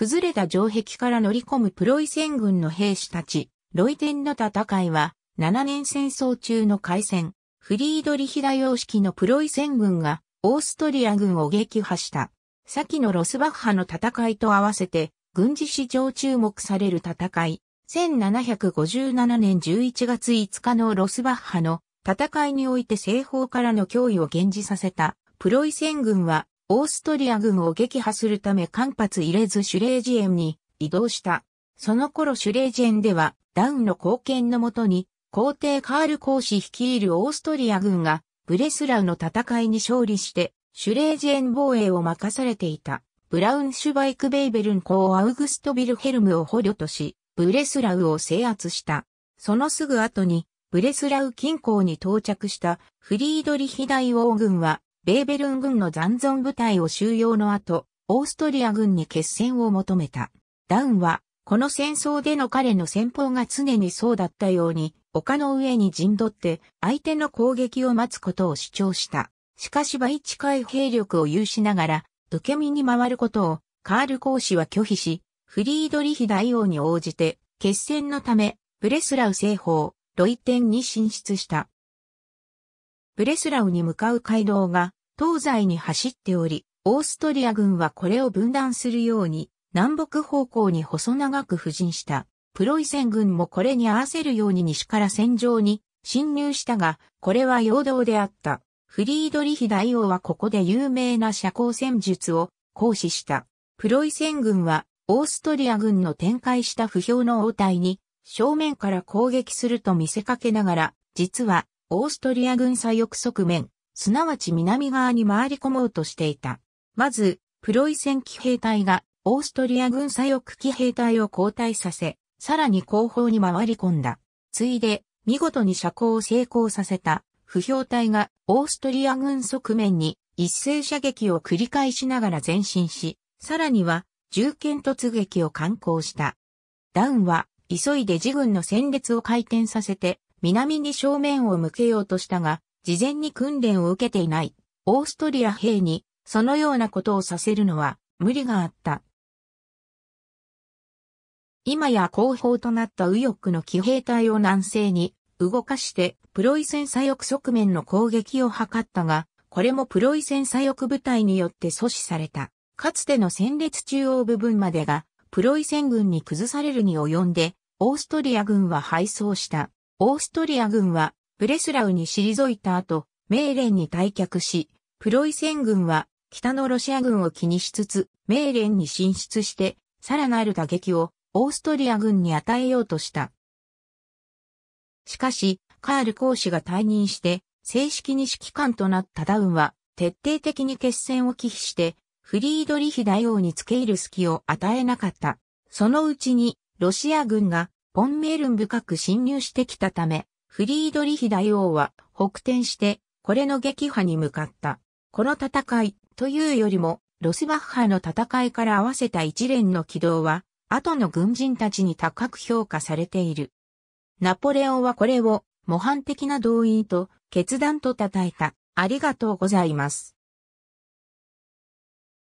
崩れた城壁から乗り込むプロイセン軍の兵士たち、ロイテンの戦いは、7年戦争中の海戦、フリードリヒ大様式のプロイセン軍が、オーストリア軍を撃破した。先のロスバッハの戦いと合わせて、軍事史上注目される戦い、1757年11月5日のロスバッハの戦いにおいて西方からの脅威を現実させたプロイセン軍はオーストリア軍を撃破するため間髪入れずシュレージエンに移動した。その頃シュレージエンではダウンの貢献のもとに皇帝カール公使率いるオーストリア軍がブレスラウの戦いに勝利してシュレージエン防衛を任されていたブラウンシュバイクベイベルン公アウグストビルヘルムを捕虜としブレスラウを制圧した。そのすぐ後にブレスラウ近郊に到着したフリードリヒ大王軍はベーベルン軍の残存部隊を収容の後、オーストリア軍に決戦を求めた。ダウンは、この戦争での彼の戦法が常にそうだったように、丘の上に陣取って相手の攻撃を待つことを主張した。しかし倍近い兵力を有しながら、受け身に回ることをカール公使は拒否し、フリードリヒ大王に応じて、決戦のため、ブレスラウ西方、ロイテンに進出した。ブレスラウに向かう街道が、東西に走っており、オーストリア軍はこれを分断するように、南北方向に細長く布陣した。プロイセン軍もこれに合わせるように西から戦場に侵入したが、これは陽動であった。フリードリヒ大王はここで有名な社交戦術を行使した。プロイセン軍はオーストリア軍の展開した不評の応対に正面から攻撃すると見せかけながら、実はオーストリア軍左翼側面、すなわち南側に回り込もうとしていた。まず、プロイセン騎兵隊がオーストリア軍左翼騎兵隊を後退させ、さらに後方に回り込んだ。ついで、見事に射行を成功させた、不評隊がオーストリア軍側面に一斉射撃を繰り返しながら前進し、さらには銃剣突撃を敢行した。ダウンは急いで自軍の戦列を回転させて南に正面を向けようとしたが、事前に訓練を受けていない、オーストリア兵に、そのようなことをさせるのは、無理があった。今や後方となった右翼の騎兵隊を南西に動かしてプロイセン左翼側面の攻撃を図ったが、これもプロイセン左翼部隊によって阻止された。かつての戦列中央部分までがプロイセン軍に崩されるに及んで、オーストリア軍は敗走した。オーストリア軍はブレスラウに退いた後、メーレンに退却し、プロイセン軍は北のロシア軍を気にしつつ、メーレンに進出して、さらなる打撃をオーストリア軍に与えようとした。しかし、カール公使が退任して、正式に指揮官となったダウンは、徹底的に決戦を忌避して、フリードリヒ大王に付け入る隙を与えなかった。そのうちに、ロシア軍が、ポンメールン深く侵入してきたため、フリードリヒ大王は北転して、これの撃破に向かった。この戦いというよりも、ロスバッハの戦いから合わせた一連の軌道は、後の軍人たちに高く評価されている。ナポレオンはこれを模範的な動員と決断と称えた。ありがとうございます。